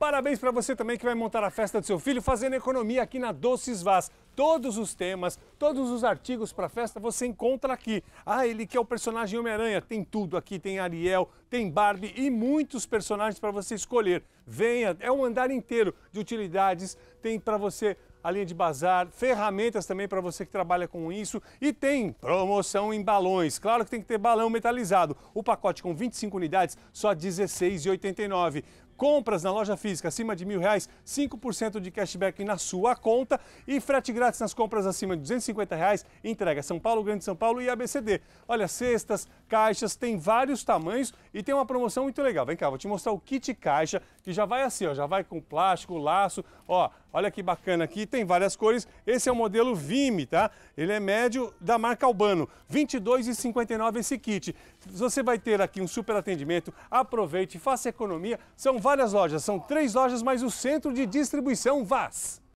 Parabéns para você também que vai montar a festa do seu filho fazendo economia aqui na Doces Vaz. Todos os temas, todos os artigos para festa você encontra aqui. Ah, ele que é o personagem Homem-Aranha, tem tudo aqui, tem Ariel, tem Barbie e muitos personagens para você escolher. Venha, é um andar inteiro de utilidades, tem para você a linha de bazar, ferramentas também para você que trabalha com isso e tem promoção em balões. Claro que tem que ter balão metalizado. O pacote com 25 unidades só R$ 16,89. Compras na loja física acima de mil reais, 5% de cashback na sua conta e frete grátis nas compras acima de 250 reais. Entrega São Paulo, Grande São Paulo e ABCD. Olha, cestas, caixas, tem vários tamanhos e tem uma promoção muito legal. Vem cá, vou te mostrar o kit caixa que já vai assim, ó, já vai com plástico, laço, ó. Olha que bacana aqui, tem várias cores. Esse é o modelo Vime, tá? Ele é médio da marca Albano. R$ 22,59 esse kit. Você vai ter aqui um super atendimento. Aproveite, faça economia. São vários várias lojas, são três lojas mais o centro de distribuição Vaz.